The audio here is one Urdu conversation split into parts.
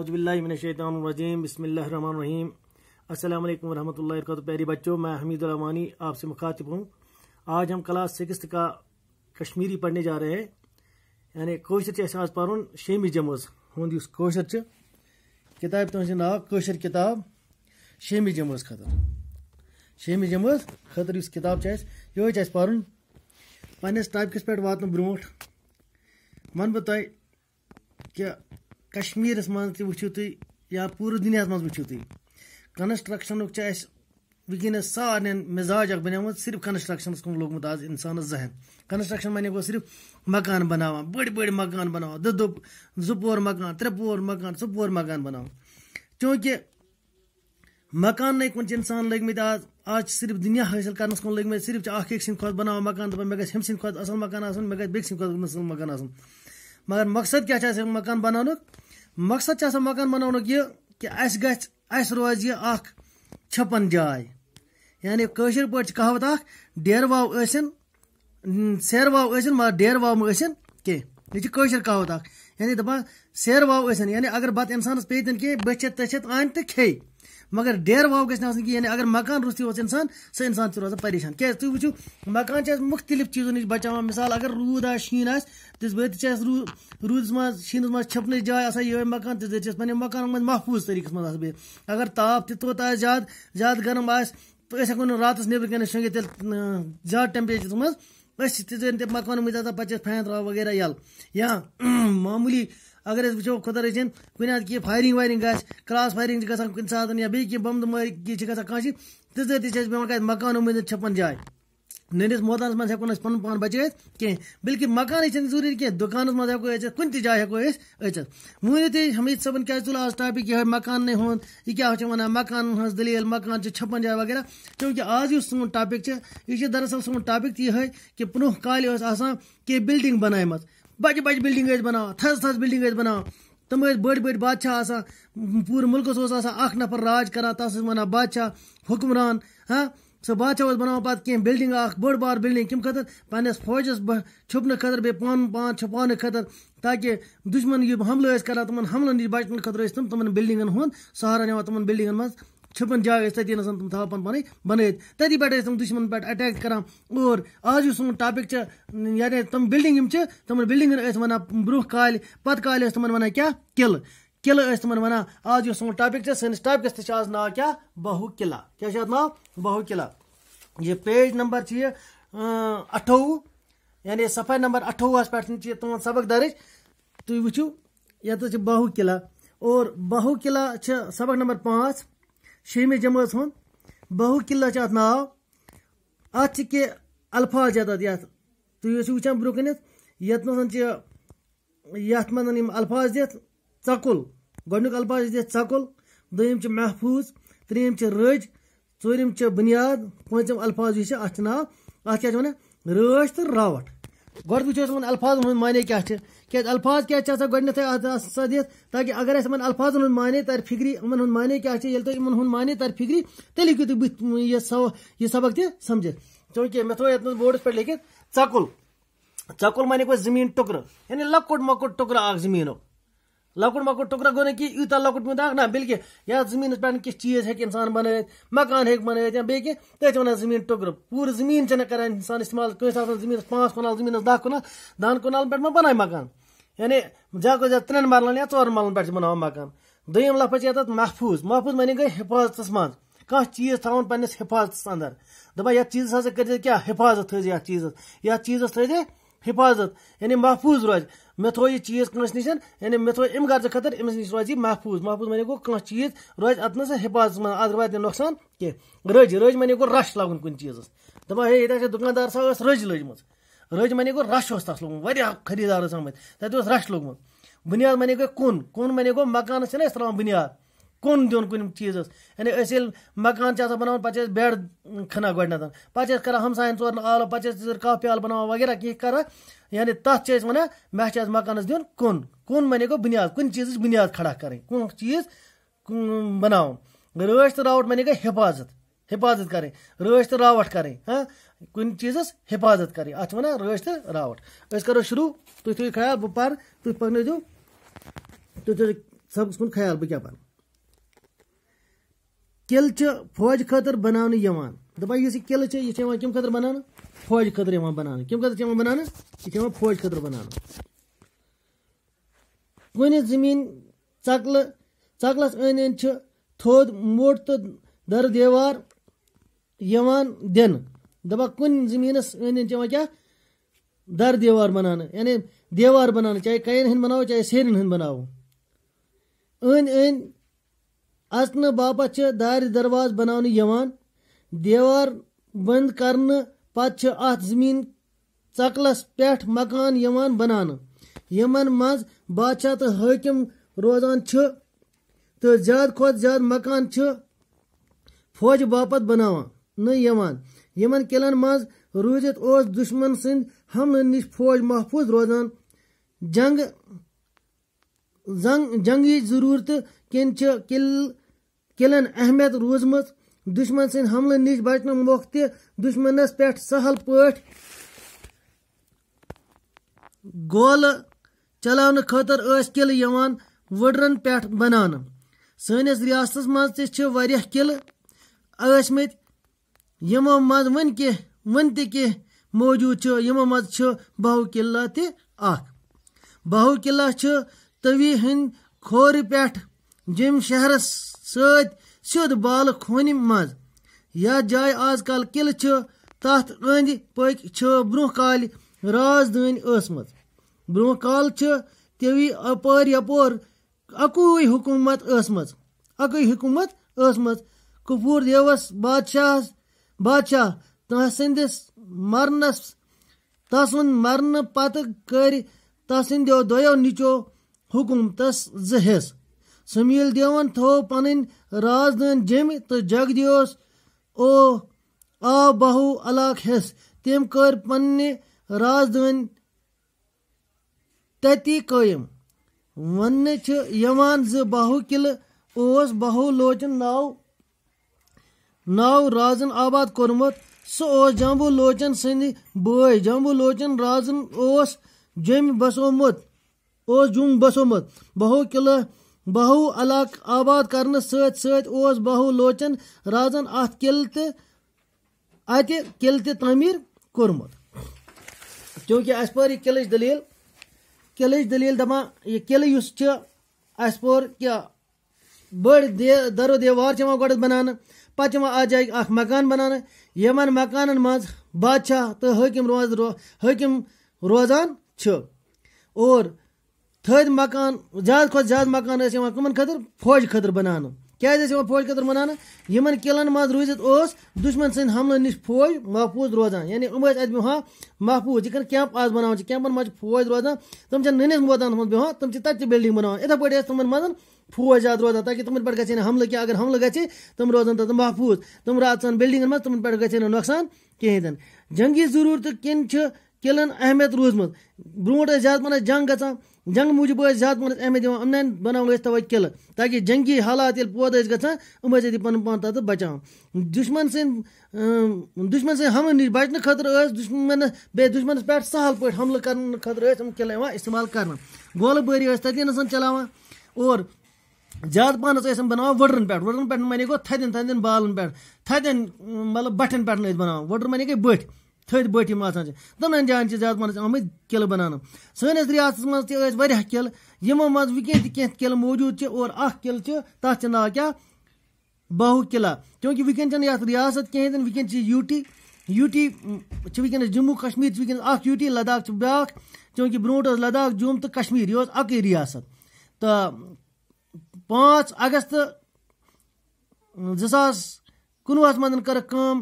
باللہ من الشیطان الرجیم بسم اللہ الرحمن الرحیم السلام علیکم ورحمۃ اللہ وبرکاتہ پیاری بچوں میں حمید الرحمانی آپ سے مخاطب ہوں آج ہم کلاس سکست کا کشمیری پڑھنے جا رہے ہیں یعنی کوشر چھ احساس پارون شیمی جمز ہوں اس کوشر چھ کتاب تو ناؤ کوشر کتاب شیمی جمز خطر شیمی جمز خطر اس کتاب چھ یہ چھ پارون پنس ٹائپ کس پہ واتن بروٹ من بتائی کیا کشمیٖرَس منٛز تہِ وٕچھِو تُہۍ یا پوٗرٕ دُنیاہَس منٛز وٕچھِو تُہۍ کَنسٹرٛکشَنُک چھِ اَسہِ وٕنکیٚنَس سارنٕے مِزاج اَکھ بَنیومُت صرف کَنسٹرٛکشَنَس کُن لوٚگمُت آز اِنسانَس ذہن کَنسٹرٛکشَن بَنے گوٚو صرف مکان بَناوان بٔڑۍ بٔڑۍ مکان بَناوان دٔ دوٚپ زٕ پور مکان ترٛےٚ پور مکان ژٕ پور مکان بَناوان چوٗنٛکہِ مکانَے کُن چھِ اِنسان لٔگمٕتۍ آز آز چھِ صرف دُنیا حٲصِل کَرنَس کُن لٔگمٕتۍ صرف چھِ اَکھ أکۍ سٕنٛدِ کھۄتہٕ بَناوان مکان دَپان مےٚ گژھِ ہُمۍ سٕنٛدِ کھۄتہٕ اَصٕل مکان آسُن مےٚ گژھِ بیٚکہِ سٕنٛدِ کھۄتہٕ اَصٕل مکان آسُن مگر مقصد کیٛاہ چھِ اَسہِ مکان بَناونُک مقصد مکان روزِ یہِ اَکھ چھپن جائے یعنی كشر پا كہوت اخ ٲسِن سیر ٲسِن مگر مہٕ ٲسِن کینٛہہ یہ چھِ کٲشِر دا اَکھ یعنی, یعنی اگر بت پیٚیہِ پی کینٛہہ بٔچھِتھ تٔچھِتھ تین تو کھیٚیہِ مگر ڈیر ڈیرو گی اگر مکان روستی اچھا انسان سُہ انسان سے روزان پریشان چھِ وکان مختلف چیزوں نش بچا مثال اگر روز آپ شینا منٛز روز منٛز شینس جاے جائے یہ مکان تجربات منٛز مکان من محفوظ طریقہ بِہِتھ اگر تاپ توت آسہِ زیادہ زیادٕ گرم أسۍ ہوں رات نبی تہِ زیادہ منٛز آسان تیز چھِ بچی فین تراو وغیرہ یل یا معمولی اگر اب وچو خدا رشن کناتی فائرنگ وائرنگ کلاس فائنگ گھر سات بواری کی گھر کا تیس مکان منتظر چھپن جائے ہٮ۪کو نہٕ ہوں پن پان بچائت کی بلکہ مکانے ضروری کی دکانس منہ ہوں اچھے کہ جائو اچھے ورنو تی حمید صبن ٹاپِک یِہوٚے آج ہُنٛد یہِ کیٛاہ یہ کیا مکان ہز دلیل مکان چھِ چپن جائے وغیرہ چونکہ آج اس ٹاپل سون یِہوٚے تہ یہ کالہِ ٲس آسان کینٛہہ بلڈنگ بنائی بجہ بجہ بلڈنگ بنا تھز تھز بلڈنگ بنا تم بڑ بڑ بادشاہ پور ملکس اخ نفر راج کر تس ونان بادشاہ حکمران ہاں سب بادشاہ پہ کی بلڈنگ بڑ بار بلڈنگ کم خطر پنس فوجس چھپنے خطر بی پان چھپانے خطر تاکہ دشمن حملے کر تم حملے نش بچنے خطر تم تم بلڈنگن سہارا نی تم بلڈنگن مز چپا جائے تب تم تھان پہ بنیاد تیل تم دشمن پہ اٹیک اور آز آج سون ٹاپک یعنی تم بلڈنگ تم بلڈنگ کالہِ برہ کالہ پتہ کالہ تم و قلعہ تم ونان آج یُس سون ٹاپک ساپکس تاز ناؤ کیا بہو قلعہ کیا نا بہو قلعہ یہ پیج نمبر یہِ اَٹھووُہ یعنی صفحہ نمبر اٹھوہس پہ تیوہن سبق درج تی وچو چھِ بہو قلعہ اور باہو قلعہ سبق نمبر پانچ جمٲژ ہُنٛد بہو قلعہ ات ناؤ اتھ الفاظ اتو و منٛز چھِ یت منٛز یِم الفاظ دكل گونی الفاظ دكل چھِ تریم رج چھِ بنیاد پوچم الفاظ اتو اتھ چھِ وَنان رٲچھ تہٕ راوٹ أسۍ یِمن الفاظن معیشت کیلفاظ کیا گونیت سا دِتھ تاکہ اگر یِمن الفاظن معنی طر فری ان معیشت یلن مانے تر فکری تیل ہسو یہ سبق تک سمجھ چونکہ مت بوڈَس پٮ۪ٹھ لیکھِتھ لکھل ٹکل معنی گوٚو زمین ٹکر یعنی مۄکُٹ ٹُکرٕ ٹکر زٔمیٖنُک لکٹ مکٹ ٹکر گو نا کی نہ بلکہِ نا بلکہ پٮ۪ٹھ زمین پہ ہیٚکہِ چیز ہن مکان یا ہنس واقعہ زمین ٹکر پور زمین انسان استعمال زمین پانچ کنال زمین دہ کنال دہن کنالن پہ ما بَنایہِ مکان یعنی زیادہ زیادہ ترٛٮ۪ن مرن یا ثن مرلن پہ بنا مکان دوٚیِم لفظ یہ ترقی محفوظ محفوظ بنے گی حفاظت من کھان چیز تاؤن پنس حفاظت اندر دہی یہ چیز کر حفاظت تھی چیز یا چیز تھی حفاظت یعنی محفوظ روز مے تیز کنس نشن یعنی میتھ امغ خطر نش روزی محفوظ محفوظ منہ گو کم چیز روز اتنا حفاظت منتظر اتر روات نقصان کی رج ری گو رش لاگن کن چیز دے یہ دکاندار سا رجم ری گرو رش تس لوگ خریدار آپ تیس رش لوگ بنیاد منہ گئی کن کن منہ گو مکان سے تراؤن بنیاد کُن دیُن کُنہِ چیٖزَس یعنی أسۍ ییٚلہِ مکان چھِ آسان بَناوان پَتہٕ چھِ أسۍ بیڈ کھَنان گۄڈٕنٮ۪تھ پَتہٕ چھِ أسۍ کَران ہمسایَن ژورَن آلو پَتہٕ چھِ أسۍ کاہ پیالہٕ بَناوان وغیرہ کینٛہہ کَران یعنی تَتھ چھِ أسۍ وَنان مےٚ چھِ اَتھ مکانَس دیُن کُن کُن وَنے گوٚو بُنیاد کُنہِ چیٖزٕچ بُنیاد کھڑا کَرٕنۍ کُن چیٖز بَناوُن رٲچھ تہٕ راوَٹھ وَنے گٔے حِفاظت حِفاظت کَرٕنۍ رٲچھ تہٕ راوَٹھ کَرٕنۍ ہاں کُنہِ چیٖزَس حِفاظت کَرٕنۍ اَتھ چھِ وَنان رٲچھ تہٕ راوَٹھ أسۍ کَرو شروٗع تُہۍ تھٲیِو خیال بہٕ پَرٕ تُہۍ پَکنٲیزیو تُہۍ تھٲیِو سبقَس کُن خیال بہٕ کیٛاہ پَرٕ کل چھ فوج خاطر بنانے یوان دبا یہ سی چھ یہ چھوان کم خاطر بنانا فوج خاطر یوان بنانا کم خاطر چھوان بنانا یہ چھوان فوج خاطر بنانا کن زمین چکل چکل اس این این چھ تھود موٹ تو در دیوار یوان دن دبا کونی زمین اس این این چھوان کیا در دیوار بنانا یعنی دیوار بنانا چاہے کئین ہن بناو چاہے سیرین ہن بناو این این اچنے باپ دار درواز بنانے دیوار بند کر پتہ ات زمین چکلس پہ مکان بنانے یمن مز بادشاہ تو حاکم روزان تو کھت زیادہ مکان فوج باپت بنانا یمن قلن مز روزت اس دشمن سند حمل نش فوج محفوظ روزان جنگ جنگ جنگی ضرورت کن چھ قلن اہمیت روزم دشمن حملہ نش بچن موقع دشمنس پہ سہل پاٹ گول چلان خاطر عس قلع وڈرن پہ بنانا سنس ریاست مہیا قلع ثموں کی ون تھی موجود بہو قلعہ اخ بہو قلعہ طوی ہند کھور پہ جم شہرس ست سدھ بال خون مز یتھ جائے آز کل قلعہ تات اند پک برہ بروہ راس دن ترو کالی اپور اکو حکومت اکوئی حکومت مپور دی بادشاہ بادشاہ تس مرنس تسند مرنے پتہ کردو دیو نچو حکومتس زص سمیل دیون تھو پن راز دن جمہ جگ دیوس او آ بہو علاقہ حصہ تم کر راز دن تتی قائم ز بہو قلعہ لوچن ناو نو رازن آباد کورمت سہ اس لوچن سند بوے جمبو لوچن رازن جم بسومت اس جم بسومت بہو قلعہ بہو علاقہ آباد کرنے ست بہو لوچن رازن ال تل تعمیر کورمت چونکہ پور یہ قلچ دلیل قلچ دلیل داپ یہ قلعہ اس پور کیا بڑ در و دیوار گڈ بنانے پہ جائے جائی مکان بنانے مکان مز بادشاہ تو حم حکم روزان تھدۍ مکان زیادٕ کھۄتہٕ زیادٕ مکان ٲسۍ یِوان کٕمَن خٲطرٕ فوجہِ خٲطرٕ بَناونہٕ کیازِ ٲسۍ یِوان فوجہِ خٲطرٕ بَناونہٕ یِمن قِلن منٛز روٗزِتھ اوس دُشمن سٕنٛدۍ حملہٕ نِش فوج محفوٗظ روزان یعنی یِم ٲسۍ اَتہِ بِہان محفوٗظ یِتھ کٔنۍ کیمپ آز بَناوان چھِ کیمپن منٛز چھِ فوج روزان تِم چھِ نٔنِس مٲدانَس منٛز بِہان تِم چھِ تَتہِ تہِ بِلڈِنگ بَناوان یِتھٕے پٲٹھۍ ٲسۍ تِمن منٛز فوج زیادٕ روزان تاکہِ تِمن پٮ۪ٹھ گژھِ ہے نہٕ حملہٕ کینٛہہ اگر حملہٕ گژھِ تِم روزان تَتہِ محفوٗظ تِم راتَن بِلڈِنگن منٛز تِمن پٮ۪ٹھ گژھِ ہے نہٕ نۄقصان کِہیٖنۍ تہِ نہٕ جنگی ضروٗرتہٕ کِنۍ چھِ کِلَن اہمیت روٗزمٕژ برونٛٹھ ٲسۍ زیادٕ پَہنَس جنٛگ گژھان جنٛگہٕ موٗجوٗب ٲسۍ زیادٕ پَہنَس اہمیت دِوان یِمنٕے بَناوان ٲسۍ تَوَے کِلہٕ تاکہِ جنٛگی حالات ییٚلہِ پٲدٕ ٲسۍ گژھان یِم ٲسۍ ییٚتہِ پَنُن پان تَتہٕ بَچاوان دُشمَن سٕنٛدۍ دُشمَن سٕنٛدۍ حملہٕ نِش بَچنہٕ خٲطرٕ ٲسۍ دُشمَنَس بیٚیہِ دُشمَنَس پٮ۪ٹھ سَہَل پٲٹھۍ حملہٕ کَرنہٕ خٲطرٕ ٲسۍ یِم کِلہٕ یِوان اِستعمال کَرنہٕ گولہٕ بٲری ٲسۍ تَتہِ نَسَن چَلاوان اور زیادٕ پَہنَس ٲسۍ یِم بَناوان وٕڈرَن پٮ۪ٹھ وٕڈرَن پٮ۪ٹھ وَنے گوٚو تھَدٮ۪ن تھَدٮ۪ن بالَن پٮ۪ٹھ تھَدٮ۪ن مطلب بَٹھٮ۪ن پٮ۪ٹھ ٲسۍ بَناوان وٕڈر وَنے گٔے بٔٹھۍ تھدۍ بٔٹۍ یِم آسان چھِ تِمَن جایَن چھِ زیادٕ پَہنَس آمٕتۍ کِلہٕ بَناونہٕ سٲنِس رِیاستَس منٛز تہِ ٲسۍ واریاہ کِلہٕ یِمو منٛز وٕنکٮ۪ن تہِ کینٛہہ کِلہٕ موٗجوٗد چھِ اور اَکھ کِلہٕ چھِ تَتھ چھِ ناو کیٛاہ بہوٗ کِلا کیونکہِ وٕنکٮ۪ن چھَنہٕ یَتھ رِیاست کِہیٖنۍ تہِ نہٕ وٕنکٮ۪ن چھِ یوٗ ٹی یوٗ ٹی چھِ وٕنکٮ۪نَس جموں کشمیٖر چھِ وٕنکٮ۪نَس اَکھ یوٗ ٹی لداخ چھِ بیٛاکھ چوٗنٛکہِ برونٛٹھ ٲس لداخ جوٚم تہٕ کشمیٖر یہِ اوس اَکٕے رِیاست تہٕ پانٛژھ اگست زٕ ساس کُنوُہَس منٛز کٔرٕکھ کٲم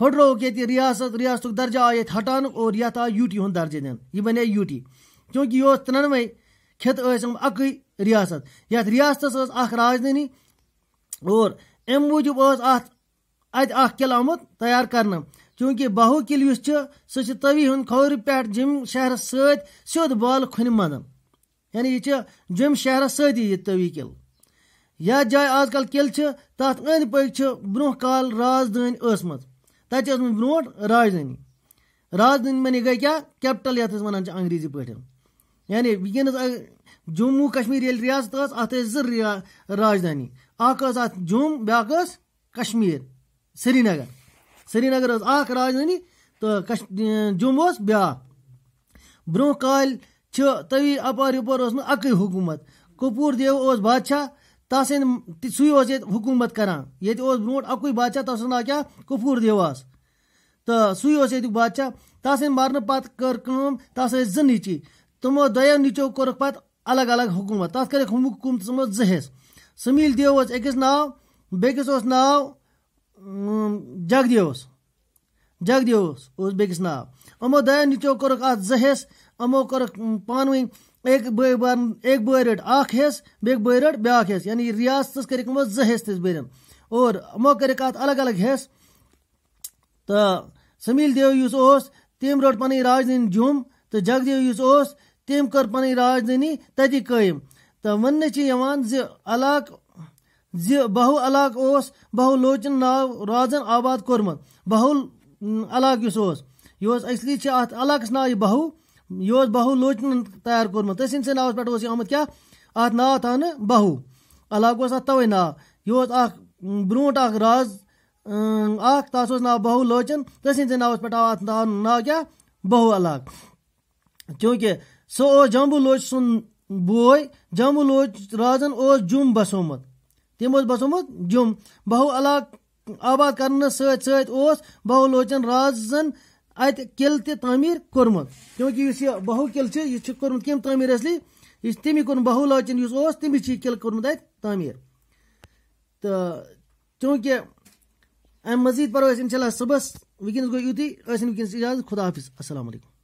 پھٹروک ریاست ریاست درجہ آئے ہٹان اور یہ آئے یو ٹی درجہ دن یہ بنے یو ٹی چونکہ یہ ترنوے خط اکی ریاست یت ریاست اخ دھنی اور ام موجود ات قلع آمت تیار کرنا چونکہ بہو قلس سوی ہند کور پہ شہر سیود بال کھن مز یعنی یہ جم شہر ستی یہ توی قل یا جائے آج کل قلعہ تعت پک برہ کال راز اسمت تج یَتھ أسۍ وَنان چھِ گئی پٲٹھۍ یعنی وان اَکھ ٲس اَتھ جموں کشمیر ریاست ات سرینگر سرینگر بیا کشمیر سری نگر سری نگر اوس بیٛاکھ تو جم اس تٔوی بروہ کال توی اپار اَکٕے حکوٗمت اکی حکومت کپور بادشاہ تسند سی حکومت کران کر برو اکو بادشاہ تس نا کیا کپور دیواس تو سی یت بادشاہ تس مرن پہ کر تس ز نیچی تمو دیو نیچو کورک پہ الگ الگ حکومت تک کر حکومت زہس سمیل دیو اکس نا بیس اس نا جگدیو جگدیو اس بیس نا امو دیو نیچو کورک ات زہس امو کور پانی رٔٹ اکھ حصہٕ بیٚکہِ بٲے رٔٹ بیٛاکھ حصہٕ یعنی اور یِمو کٔرِکھ برن الگ الگ حصہٕ تہٕ سمیٖل دیو اوس اس تم رن راج دھنی جم تو جگ دیو تم کر راجدھنی تتی چھِ یِوان زِ علاقہٕ زِ بہو علاقہٕ اوس بہو لوچن ناو رازن آباد بہو یُس اوس یہِ اس اصلی ات ناو یہِ بہو یہ اس بہو لوچن تیار کورمت تس سند ناوس پہ آمت کیا ات ناو تان بہو علاقہ اس توے نا یہ اخ برونٹ اخ راز اخ تس نا بہو لوچن تس سند ناوس پہ آو ات نا کیا بہو علاق چونکہ سو اس جمبو لوچ سن بوئے جمبو لوچ رازن اس جم بسومت تم اس بسومت جم بہو علاق آباد کرنے ست ست اس بہو لوچن رازن زن ات قل تعمیر کورمت کیونکہ اس یہ بہو کل چھ کورمت کیم تعمیر اصلی تمی کہو لاچن کورمت ات تعمیر تو چونکہ ام مزید پوروی اشاء اللہ صبح یوتی اس وکنس اجازت خدا حافظ السلام علیکم